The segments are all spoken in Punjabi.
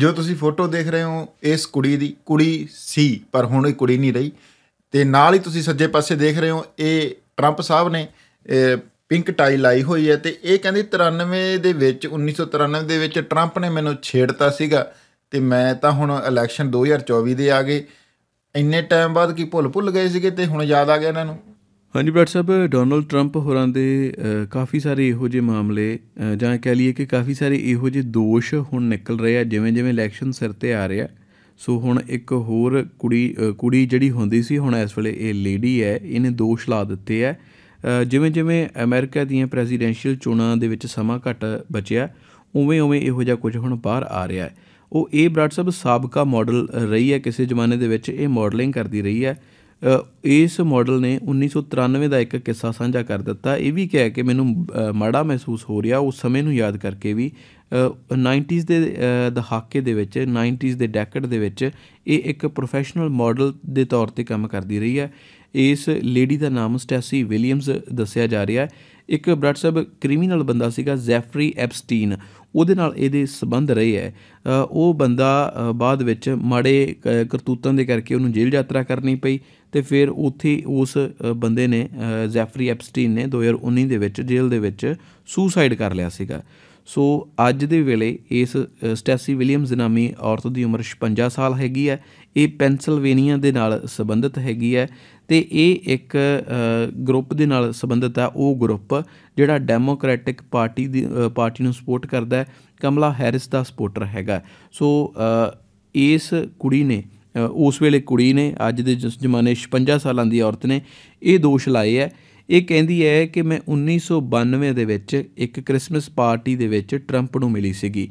ਜੋ ਤੁਸੀਂ ਫੋਟੋ ਦੇਖ ਰਹੇ ਹੋ ਇਸ ਕੁੜੀ ਦੀ ਕੁੜੀ ਸੀ ਪਰ ਹੁਣ ਇਹ ਕੁੜੀ ਨਹੀਂ ਰਹੀ ਤੇ ਨਾਲ ਹੀ ਤੁਸੀਂ ਸੱਜੇ ਪਾਸੇ ਦੇਖ ਰਹੇ ਹੋ ਇਹ ਟਰੰਪ ਸਾਹਿਬ ਨੇ ਪਿੰਕ ਟਾਈ ਲਾਈ ਹੋਈ ਹੈ ਤੇ ਇਹ ਕਹਿੰਦੀ 93 ਦੇ ਵਿੱਚ 1993 ਦੇ ਵਿੱਚ ਟਰੰਪ ਨੇ ਮੈਨੂੰ ਛੇੜਤਾ ਸੀਗਾ ਤੇ ਮੈਂ ਤਾਂ ਹੁਣ ਇਲੈਕਸ਼ਨ 2024 ਦੇ ਆ ਗਏ ਇੰਨੇ ਟਾਈਮ ਬਾਅਦ ਕੀ ਭੁੱਲ ਭੁੱਲ ਗਏ ਸੀਗੇ ਤੇ ਹੁਣ ਯਾਦ ਆ ਗਿਆ ਇਹਨਾਂ ਨੂੰ ਹਾਂਜੀ ਡਾਕਟਰ ਸਾਹਿਬ ਡੋਨਲਡ 트ੰਪ ਹੋਰਾਂ ਦੇ ਕਾਫੀ ਸਾਰੇ ਇਹੋ ਜਿਹੇ ਮਾਮਲੇ ਜਾਂ ਕਹਿ ਲਈਏ ਕਿ ਕਾਫੀ ਸਾਰੇ ਇਹੋ ਜਿਹੇ ਦੋਸ਼ ਹੁਣ ਨਿਕਲ ਰਹੇ ਆ ਜਿਵੇਂ ਜਿਵੇਂ ਇਲੈਕਸ਼ਨ ਸਿਰ ਤੇ ਆ ਰਿਹਾ ਸੋ ਹੁਣ ਇੱਕ ਹੋਰ ਕੁੜੀ ਕੁੜੀ ਜਿਹੜੀ ਹੁੰਦੀ ਸੀ ਹੁਣ ਇਸ ਵੇਲੇ ਇਹ ਲੇਡੀ ਹੈ ਇਹਨੇ ਦੋਸ਼ ਲਾ ਦਿੱਤੇ ਆ ਜਿਵੇਂ ਜਿਵੇਂ ਅਮਰੀਕਾ ਦੀਆਂ ਪ੍ਰੈਜ਼ੀਡੈਂਸ਼ੀਅਲ ਚੋਣਾਂ ਦੇ ਵਿੱਚ ਸਮਾਂ ਘਟ ਬਚਿਆ ਉਵੇਂ ਉਵੇਂ ਇਹੋ ਜਿਹਾ ਕੁਝ ਹੁਣ ਬਾਹਰ ਆ ਰਿਹਾ ਹੈ ਉਹ ਇਹ ਬ੍ਰਾਡ ਸਾਹਿਬ ਸਾਬਕਾ ਮਾਡਲ ਰਹੀ ਹੈ ਕਿਸੇ ਜ਼ਮਾਨੇ ਦੇ ਵਿੱਚ ਇਹ ਮਾਡਲਿੰਗ ਕਰਦੀ ਰਹੀ ਹੈ ਇਸ ਮਾਡਲ ਨੇ 1993 ਦਾ ਇੱਕ ਕਿੱਸਾ ਸਾਂਝਾ ਕਰ ਦਿੱਤਾ ਇਹ ਵੀ ਕਹਿ ਕੇ ਮੈਨੂੰ ਮਾੜਾ ਮਹਿਸੂਸ ਹੋ ਰਿਹਾ ਉਸ ਸਮੇਂ ਨੂੰ ਯਾਦ ਕਰਕੇ ਵੀ 90s ਦੇ ਦਹਾਕੇ ਦੇ ਵਿੱਚ 90s ਦੇ ਡੈਕਡ ਦੇ ਵਿੱਚ ਇਹ ਇੱਕ ਪ੍ਰੋਫੈਸ਼ਨਲ ਮਾਡਲ ਦੇ ਤੌਰ ਤੇ ਕੰਮ ਕਰਦੀ ਰਹੀ ਹੈ ਇਸ ਲੇਡੀ ਦਾ ਨਾਮ ਸਟੈਸੀ ਵਿਲੀਅਮਸ ਦੱਸਿਆ ਜਾ ਰਿਹਾ ਹੈ ਇੱਕ ਬ੍ਰੈਡ ਕ੍ਰਿਮੀਨਲ ਬੰਦਾ ਸੀਗਾ ਜ਼ੈਫਰੀ ਐਪਸਟੀਨ ਉਹਦੇ ਨਾਲ ਇਹਦੇ ਸਬੰਧ ਰਹੇ ਹੈ ਉਹ ਬੰਦਾ ਬਾਅਦ ਵਿੱਚ ਮਾੜੇ ਕਰਤੂਤਾਂ ਦੇ ਕਰਕੇ ਉਹਨੂੰ ਜੇਲ੍ਹ ਯਾਤਰਾ ਕਰਨੀ ਪਈ ਤੇ ਫਿਰ ਉੱਥੇ ਉਸ ਬੰਦੇ ਨੇ ਜ਼ੈਫਰੀ ਐਪਸਟੀਨ ਨੇ 2019 ਦੇ ਵਿੱਚ ਜੇਲ੍ਹ ਦੇ ਵਿੱਚ ਸੁਸਾਈਡ ਕਰ ਲਿਆ ਸੀਗਾ ਸੋ ਅੱਜ ਦੇ ਵੇਲੇ ਇਸ ਸਟੈਸੀ ਵਿਲੀਅਮਸ ਨਾਮੀ ਔਰਤ ਦੀ ਉਮਰ 56 ਸਾਲ ਹੈਗੀ ਹੈ ਇਹ ਪੈਂਸਿਲਵੇਨੀਆ ਦੇ ਨਾਲ ਸੰਬੰਧਿਤ ਹੈਗੀ ਹੈ ਤੇ ਇਹ ਇੱਕ ਗਰੁੱਪ ਦੇ ਨਾਲ ਸੰਬੰਧਿਤ ਹੈ ਉਹ ਗਰੁੱਪ ਜਿਹੜਾ ਡੈਮੋਕ੍ਰੈਟਿਕ ਪਾਰਟੀ ਦੀ ਪਾਰਟੀ ਨੂੰ ਸਪੋਰਟ ਕਰਦਾ ਹੈ ਕਮਲਾ ਹੈਰਿਸ ਦਾ ਸਪੋਰਟਰ ਹੈਗਾ ਸੋ ਇਸ ਕੁੜੀ ਨੇ ਉਸ ਵੇਲੇ ਕੁੜੀ ਨੇ ਅੱਜ ਦੇ ਜ਼ਮਾਨੇ 56 ਸਾਲਾਂ ਦੀ ਔਰਤ ਨੇ ਇਹ ਦੋਸ਼ ਲਾਏ ਹੈ ਇਹ ਕਹਿੰਦੀ ਹੈ ਕਿ ਮੈਂ 1992 ਦੇ ਵਿੱਚ ਇੱਕ 크리스마ਸ ਪਾਰਟੀ ਦੇ ਵਿੱਚ 트럼ਪ ਨੂੰ ਮਿਲੀ ਸੀਗੀ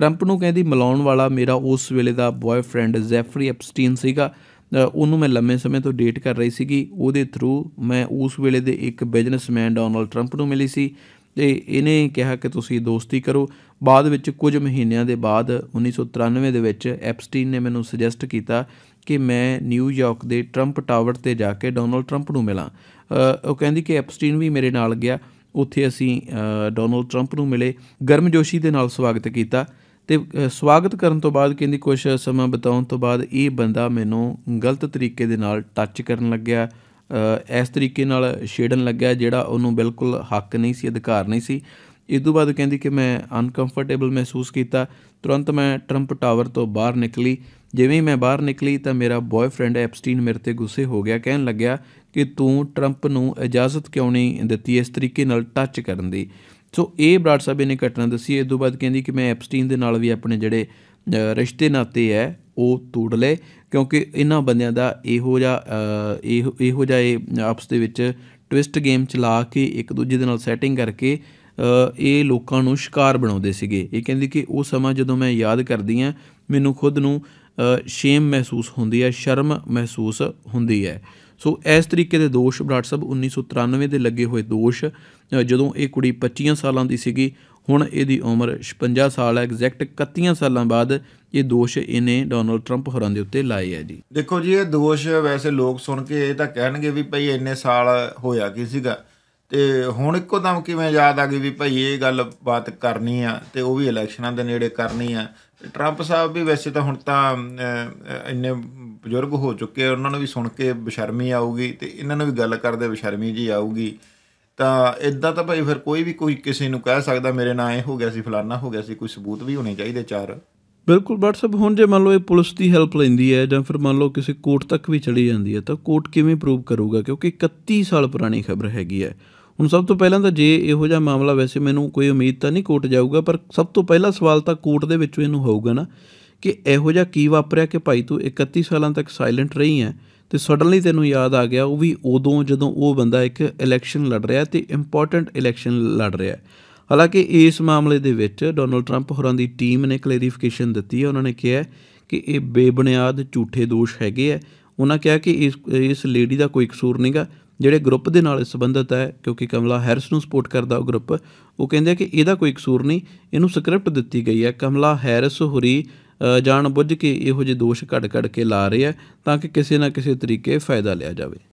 트럼ਪ ਨੂੰ ਕਹਿੰਦੀ ਮਿਲਾਉਣ ਵਾਲਾ ਮੇਰਾ ਉਸ ਵੇਲੇ ਦਾ ਬॉयਫ੍ਰੈਂਡ ਜ਼ੈਫਰੀ ਐਪਸਟੀਨ ਸੀਗਾ ਉਹਨੂੰ ਮੈਂ ਲੰਮੇ ਸਮੇਂ ਤੋਂ ਡੇਟ ਕਰ ਰਹੀ ਸੀਗੀ ਉਹਦੇ ਥਰੂ ਮੈਂ ਉਸ ਵੇਲੇ ਦੇ ਇੱਕ ਬਿਜ਼ਨਸਮੈਨ ਡੋਨਲਡ ਟਰੰਪ ਨੂੰ ਮਿਲੀ ਸੀ ਤੇ ਇਹਨੇ ਕਿਹਾ ਕਿ ਤੁਸੀਂ ਦੋਸਤੀ ਕਰੋ ਬਾਅਦ ਵਿੱਚ ਕੁਝ ਮਹੀਨਿਆਂ ਦੇ ਬਾਅਦ 1993 ਦੇ ਵਿੱਚ ਐਪਸਟੀਨ ਨੇ ਮੈਨੂੰ ਸੁਜੈਸਟ ਕੀਤਾ ਕਿ ਮੈਂ ਨਿਊਯਾਰਕ ਦੇ ਟਰੰਪ ਟਾਵਰ ਤੇ ਜਾ ਕੇ ਡੋਨਲਡ ਟਰੰਪ ਨੂੰ ਮਿਲਾਂ ਉਹ ਕਹਿੰਦੀ ਕਿ ਐਪਸਟੀਨ ਵੀ ਮੇਰੇ ਨਾਲ ਗਿਆ ਉੱਥੇ ਅਸੀਂ ਡੋਨਲਡ ਟਰੰਪ ਨੂੰ ਮਿਲੇ ਗਰਮਜੋਸ਼ੀ ਦੇ ਨਾਲ ਸਵਾਗਤ ਕੀਤਾ ਤੇ ਸਵਾਗਤ ਕਰਨ ਤੋਂ ਬਾਅਦ ਕਹਿੰਦੀ ਕੁਝ ਸਮਾਂ ਬਤਾਉਣ ਤੋਂ ਬਾਅਦ ਇਹ ਬੰਦਾ ਮੈਨੂੰ ਗਲਤ ਤਰੀਕੇ ਦੇ ਨਾਲ ਟੱਚ ਕਰਨ ਲੱਗਿਆ ਇਸ ਤਰੀਕੇ ਨਾਲ ਛੇੜਨ ਲੱਗਿਆ ਜਿਹੜਾ ਉਹਨੂੰ ਬਿਲਕੁਲ ਹੱਕ ਨਹੀਂ ਸੀ ਅਧਿਕਾਰ ਨਹੀਂ ਸੀ ਇਸ ਤੋਂ ਬਾਅਦ ਕਹਿੰਦੀ ਕਿ ਮੈਂ ਅਨਕੰਫਰਟੇਬਲ ਮਹਿਸੂਸ ਕੀਤਾ ਤੁਰੰਤ ਮੈਂ ਟਰੰਪ ਟਾਵਰ ਤੋਂ ਬਾਹਰ ਨਿਕਲੀ ਜਿਵੇਂ ਮੈਂ ਬਾਹਰ ਨਿਕਲੀ ਤਾਂ ਮੇਰਾ ਬॉयਫ੍ਰੈਂਡ ਐਪਸਟੀਨ ਮੇਰੇ ਤੇ ਗੁੱਸੇ ਹੋ ਗਿਆ ਕਹਿਣ ਲੱਗਿਆ ਕਿ ਤੂੰ ਟਰੰਪ ਨੂੰ ਇਜਾਜ਼ਤ ਕਿਉਂ ਨਹੀਂ ਦਿੱਤੀ ਇਸ ਤਰੀਕੇ ਨਾਲ ਟੱਚ ਕਰਨ ਦੀ ਸੋ ਇਹ ਬਰਾੜ ਸਾਹਿਬ ਇਹਨੇ ਘਟਨਾ ਦੱਸੀ ਇਸ ਤੋਂ ਬਾਅਦ ਕਹਿੰਦੀ ਕਿ ਮੈਂ ਐਪਸਟੀਨ ਦੇ ਨਾਲ ਵੀ ਆਪਣੇ ਜਿਹੜੇ ਰਿਸ਼ਤੇ ਨਾਤੇ ਹੈ ਉਹ ਤੋੜ ਲਏ ਕਿਉਂਕਿ ਇਹਨਾਂ ਬੰਦਿਆਂ ਦਾ ਇਹੋ ਜਿਹਾ ਇਹ ਇਹੋ ਜਿਹਾ ਇਹ ਆਪਸ ਦੇ ਵਿੱਚ ਟਵਿਸਟ ਗੇਮ ਚਲਾ ਕੇ ਇੱਕ ਦੂਜੇ ਦੇ ਨਾਲ ਸੈਟਿੰਗ ਕਰਕੇ ਇਹ ਲੋਕਾਂ ਨੂੰ ਸ਼ਿਕਾਰ ਬਣਾਉਂਦੇ ਸੀਗੇ ਇਹ ਕਹਿੰਦੀ ਕਿ ਉਹ ਸਮਾਂ ਜਦੋਂ ਮੈਂ ਯਾਦ ਕਰਦੀ ਆ ਮੈਨੂੰ ਖੁਦ ਨੂੰ ਸ਼ੇਮ ਮਹਿਸੂਸ ਹੁੰਦੀ ਹੈ ਸ਼ਰਮ ਮਹਿਸੂਸ ਹੁੰਦੀ ਹੈ ਸੋ ਇਸ ਤਰੀਕੇ ਦੇ ਦੋਸ਼ ਬਰਾੜ ਸਾਹਿਬ 1993 ਦੇ ਲੱਗੇ ਹੋਏ ਦੋਸ਼ ਜਦੋਂ ਇਹ ਕੁੜੀ 25 ਸਾਲਾਂ ਦੀ ਸੀਗੀ ਹੁਣ ਇਹਦੀ ਉਮਰ 56 ਸਾਲ ਹੈ ਐਗਜ਼ੈਕਟ 31 ਸਾਲਾਂ ਬਾਅਦ ਇਹ ਦੋਸ਼ ਇਹਨੇ ਡੋਨਲਡ 트ੰਪ ਹੋਰਾਂ ਦੇ ਉੱਤੇ ਲਾਏ ਆ ਜੀ ਦੇਖੋ ਜੀ ਇਹ ਦੋਸ਼ ਵੈਸੇ ਲੋਕ ਸੁਣ ਕੇ ਇਹ ਤਾਂ ਕਹਿਣਗੇ ਵੀ ਭਈ ਇੰਨੇ ਸਾਲ ਹੋਇਆ ਕੀ ਸੀਗਾ ਤੇ ਹੁਣ ਇੱਕੋ ਦਮ ਕਿਵੇਂ ਯਾਦ ਆ ਗਈ ਵੀ ਭਈ ਇਹ ਗੱਲ ਬਾਤ ਕਰਨੀ ਆ ਤੇ ਉਹ ਵੀ ਇਲੈਕਸ਼ਨਾਂ ਦੇ ਨੇੜੇ ਕਰਨੀ ਆ ਟਰੰਪ ਸਾਹਿਬ ਵੀ ਵੈਸੇ ਤਾਂ ਹੁਣ ਤਾਂ ਇੰਨੇ ਬਜ਼ੁਰਗ ਹੋ ਚੁੱਕੇ ਉਹਨਾਂ ਨੂੰ ਵੀ ਸੁਣ ਕੇ ਬਸ਼ਰਮੀ ਆਊਗੀ ਤੇ ਇਹਨਾਂ ਨੂੰ ਵੀ ਗੱਲ ਕਰਦੇ ਬਸ਼ਰਮੀ ਜੀ ਆਊਗੀ ਤਾਂ ਇਦਾਂ ਤਾਂ ਭਾਈ ਫਿਰ ਕੋਈ ਵੀ ਕੋਈ ਕਿਸੇ ਨੂੰ ਕਹਿ ਸਕਦਾ ਮੇਰੇ ਨਾਲ ਇਹ ਹੋ ਗਿਆ ਸੀ ਫਲਾਨਾ ਹੋ ਗਿਆ ਸੀ ਕੋਈ ਸਬੂਤ ਵੀ ਹੋਣੇ ਚਾਹੀਦੇ ਚਾਰ ਬਿਲਕੁਲ ਵਟਸਐਪ ਹੁਣ ਜੇ ਮੰਨ ਲਓ ਇਹ ਪੁਲਿਸ ਦੀ ਹੈਲਪ ਲੈਂਦੀ ਹੈ ਜਾਂ ਫਿਰ ਮੰਨ ਲਓ ਕਿਸੇ ਕੋਰਟ ਤੱਕ ਵੀ ਚਲੀ ਜਾਂਦੀ ਹੈ ਤਾਂ ਕੋਰਟ ਕਿਵੇਂ ਪ੍ਰੂਵ ਕਰੂਗਾ ਕਿਉਂਕਿ 31 ਸਾਲ ਪੁਰਾਣੀ ਖਬਰ ਹੈਗੀ ਹੈ ਹੁਣ ਸਭ ਤੋਂ ਪਹਿਲਾਂ ਤਾਂ ਜੇ ਇਹੋ ਜਿਹਾ ਮਾਮਲਾ ਵੈਸੇ ਮੈਨੂੰ ਕੋਈ ਉਮੀਦ ਤਾਂ ਨਹੀਂ ਕੋਰਟ ਜਾਊਗਾ ਪਰ ਸਭ ਤੋਂ ਪਹਿਲਾ ਸਵਾਲ ਤਾਂ ਕੋਰਟ ਦੇ ਵਿੱਚੋਂ ਇਹਨੂੰ ਹੋਊਗਾ ਨਾ ਕਿ ਇਹੋ ਜਿਹਾ ਕੀ ਵਾਪਰਿਆ ਕਿ ਭਾਈ ਤੂੰ 31 ਸਾਲਾਂ ਤੱਕ ਸਾਇਲੈਂਟ ਰਹੀ ਹੈ ਤੇ ਸਡਨਲੀ ਤੈਨੂੰ ਯਾਦ ਆ ਗਿਆ ਉਹ ਵੀ ਉਦੋਂ ਜਦੋਂ ਉਹ ਬੰਦਾ ਇੱਕ ਇਲੈਕਸ਼ਨ ਲੜ ਰਿਹਾ ਤੇ ਇੰਪੋਰਟੈਂਟ ਇਲੈਕਸ਼ਨ ਲੜ ਰਿਹਾ ਹਾਲਾਂਕਿ ਇਸ ਮਾਮਲੇ ਦੇ ਵਿੱਚ ਡੋਨਲਡ ਟਰੰਪ ਹੋਰਾਂ ਦੀ ਟੀਮ ਨੇ ਕਲੈਰੀਫਿਕੇਸ਼ਨ ਦਿੱਤੀ ਹੈ ਉਹਨਾਂ ਨੇ ਕਿਹਾ ਕਿ ਇਹ ਬੇਬੁਨਿਆਦ ਝੂਠੇ ਦੋਸ਼ ਹੈਗੇ ਆ ਉਹਨਾਂ ਕਿਹਾ ਕਿ ਇਸ ਇਸ ਲੇਡੀ ਦਾ ਕੋਈ ਕਸੂਰ ਨਹੀਂਗਾ ਜਿਹੜੇ ਗਰੁੱਪ ਦੇ ਨਾਲ ਸੰਬੰਧਤ ਹੈ ਕਿਉਂਕਿ ਕਮਲਾ ਹੈਰਿਸ ਨੂੰ ਸਪੋਰਟ ਕਰਦਾ ਉਹ ਗਰੁੱਪ ਉਹ ਕਹਿੰਦੇ ਕਿ ਇਹਦਾ ਕੋਈ ਕਸੂਰ ਨਹੀਂ ਇਹਨੂੰ ਸਕ੍ਰਿਪਟ ਦਿੱਤੀ ਗਈ ਹੈ ਕਮਲਾ ਹੈਰਿਸ ਹੁਰੀ ਜਾਣ ਬੁੱਝ ਕੇ ਇਹੋ ਜਿਹੇ ਦੋਸ਼ ਘੜ ਘੜ ਕੇ ਲਾ ਰਹੇ ਆ ਤਾਂ ਕਿ ਕਿਸੇ ਨਾ ਕਿਸੇ ਤਰੀਕੇ ਫਾਇਦਾ ਲਿਆ ਜਾਵੇ